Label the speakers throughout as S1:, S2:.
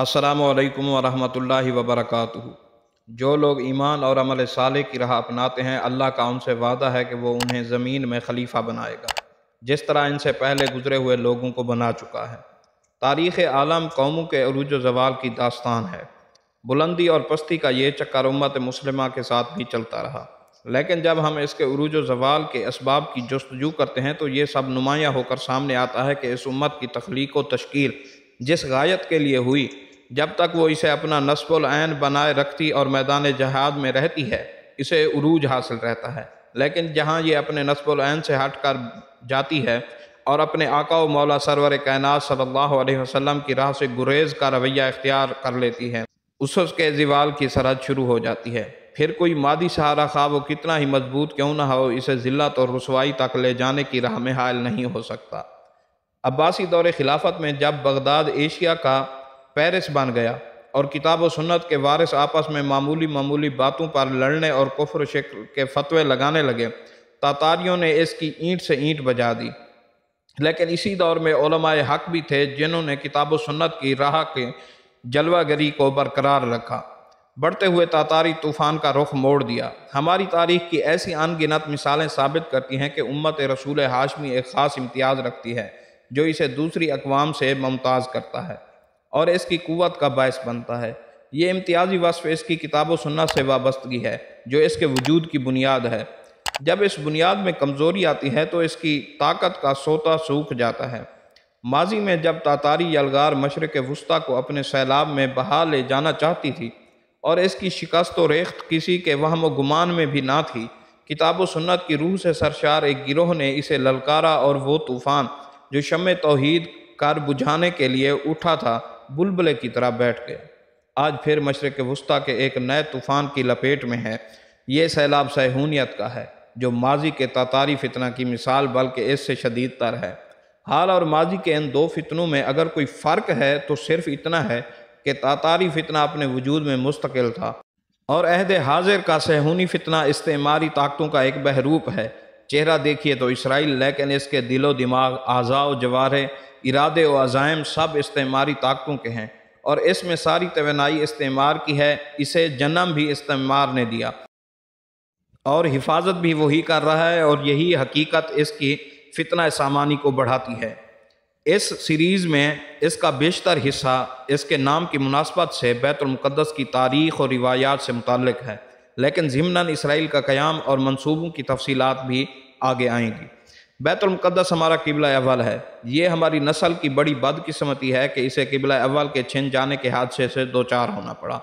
S1: असलकम वरहमल वबरक जो लोग ईमान और अमल साले की राह अपनाते हैं अल्लाह का उनसे वादा है कि वो उन्हें ज़मीन में खलीफा बनाएगा जिस तरह इनसे पहले गुजरे हुए लोगों को बना चुका है तारीख़ आलम कौमों के अरूज जवाल की दास्तान है बुलंदी और पस्ती का ये चक्कर उम्मत मुसलमा के साथ भी चलता रहा लेकिन जब हम इसके अरूज जवाल के इसबाब की जस्तजू करते हैं तो ये सब नुमायाँ होकर सामने आता है कि इस उम्मत की तख्लीक व तश्कील जिस गायत के लिए हुई जब तक वो इसे अपना नस्बुलैन बनाए रखती और मैदान जहाद में रहती है इसे उरूज हासिल रहता है लेकिन जहाँ ये अपने नस्बुलैन से हट कर जाती है और अपने आका व मौला सरवर कायनात सल्लल्लाहु अलैहि वसल्लम की राह से गुरेज का रवैया इख्तियार कर लेती है उसके जीवाल की सरहद शुरू हो जाती है फिर कोई मादी सहारा खा वो कितना ही मजबूत क्यों ना हो इसे ज़िल्लत और रसवाई तक ले जाने की राह में हायल नहीं हो सकता अब्बासी दौर खिलाफत में जब बगदाद एशिया का पेरिस बन गया और किताब सुन्नत के वारिस आपस में मामूली मामूली बातों पर लड़ने और कुफर शिक के फतवे लगाने लगे तातारियों ने इसकी ईंट से ईंट बजा दी लेकिन इसी दौर में ओलमाए हक भी थे जिन्होंने किताब सुन्नत की राह के जलवागरी को बरकरार रखा बढ़ते हुए तातारी तूफ़ान का रुख मोड़ दिया हमारी तारीख की ऐसी अनगिनत मिसालें साबित करती हैं कि उम्मत रसूल हाशमी एक ख़ास इम्तियाज़ रखती है जो इसे दूसरी अकवाम से मुमताज़ करता है और इसकी कुत का बायस बनता है ये इम्तियाजी वसफ़ इसकी किताब सुन्ना से वाबस्तगी है जो इसके वजूद की बुनियाद है जब इस बुनियाद में कमज़ोरी आती है तो इसकी ताकत का सोता सूख जाता है माजी में जब तातारी यलगार मशरक़ वस्ती को अपने सैलाब में बहा ले जाना चाहती थी और इसकी शिकस्त व रेख्त किसी के वहम गुमान में भी ना थी किताब सुन्नत की रूह से सरशार एक गिरोह ने इसे ललकारा और वो तूफ़ान जो शम तोहद कार बुझाने के लिए उठा था बुलबुले की तरह बैठ गया आज फिर मशरक़ वस्ती के एक नए तूफ़ान की लपेट में है ये सैलाब सहूनीत का है जो माजी के तातारी फितना की मिसाल बल्कि इससे शदीद तर है हाल और माजी के इन दो फितनों में अगर कोई फ़र्क है तो सिर्फ इतना है कि तातारी फितना अपने वजूद में मुस्तकिल था और अहद हाजिर का सहूनी फितना इस्तेमारी ताकतों का एक बहरूप है चेहरा देखिए तो इसराइल लेकिन इसके दिलो दिमाग आज़ा जवारे इरादे व अज़ाइम सब इस्तेमारी ताकतों के हैं और इसमें सारी तोनाई इस्तेमार की है इसे जन्म भी इस्तेमार ने दिया और हिफाजत भी वही कर रहा है और यही हकीकत इसकी फितना सामानी को बढ़ाती है इस सीरीज़ में इसका बेशतर हिस्सा इसके नाम की मुनासबत से बैतुलमक़दस की तारीख़ और रिवायात से मुतक़ है लेकिन ज़मनन इसराइल का क़्याम और मनसूबों की तफसीत भी आगे आएंगी बैतुलमक़दस हमारा किबला अव्वल है ये हमारी नस्ल की बड़ी बदकिस्मती है कि इसे किबला अव्वल के छिन जाने के हादसे से दो चार होना पड़ा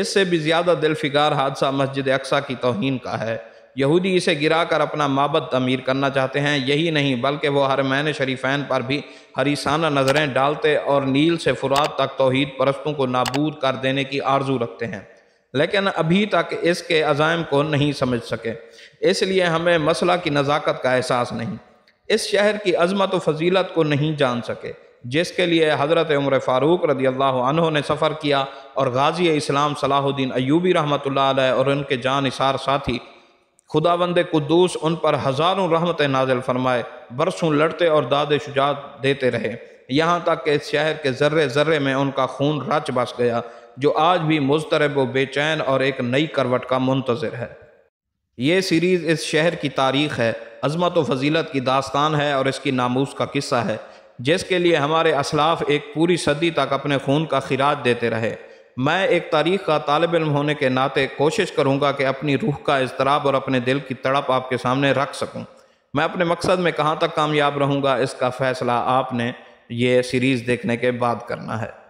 S1: इससे भी ज़्यादा दिलफिगार हादसा मस्जिद अक्सा की तोहन का है यहूदी इसे गिरा कर अपना माबद तमीर करना चाहते हैं यही नहीं बल्कि वह हर मैन शरीफान पर भी हरीसाना नज़रें डालते और नील से फुरात तक तोहद परस्तों को नाबूद कर देने की आर्जू रखते हैं लेकिन अभी तक इसके अजायम को नहीं समझ सके इसलिए हमें मसला की नज़ाकत का एहसास नहीं इस शहर की अजमत व फजीलत को नहीं जान सके जिसके लिए हज़रत उम्र फ़ारूक रदी अल्लाह ने सफ़र किया और गाजी इस्लाम सलाहुद्दीन अयूबी रहमत और उनके जान इसार साथी खुदावंद कुदूस उन पर हज़ारों रहमत नाजिल फरमाए बरसों लड़ते और दाद शुजात देते रहे यहाँ तक कि इस शहर के ज़र्रे ज़र्रे में उनका खून रच बस गया जो आज भी मुस्तरब व बेचैन और एक नई करवट का मुंतज़र है ये सीरीज़ इस शहर की तारीख़ है अजमत व फजीलत की दास्तान है और इसकी नामूस का किस्सा है जिसके लिए हमारे असलाफ एक पूरी सदी तक अपने खून का खिराज देते रहे मैं एक तारीख का तालब इम होने के नाते कोशिश करूँगा कि अपनी रूह का इसतराब और अपने दिल की तड़प आपके सामने रख सकूँ मैं अपने मकसद में कहाँ तक कामयाब रहूँगा इसका फ़ैसला आपने ये सीरीज़ देखने के बाद करना है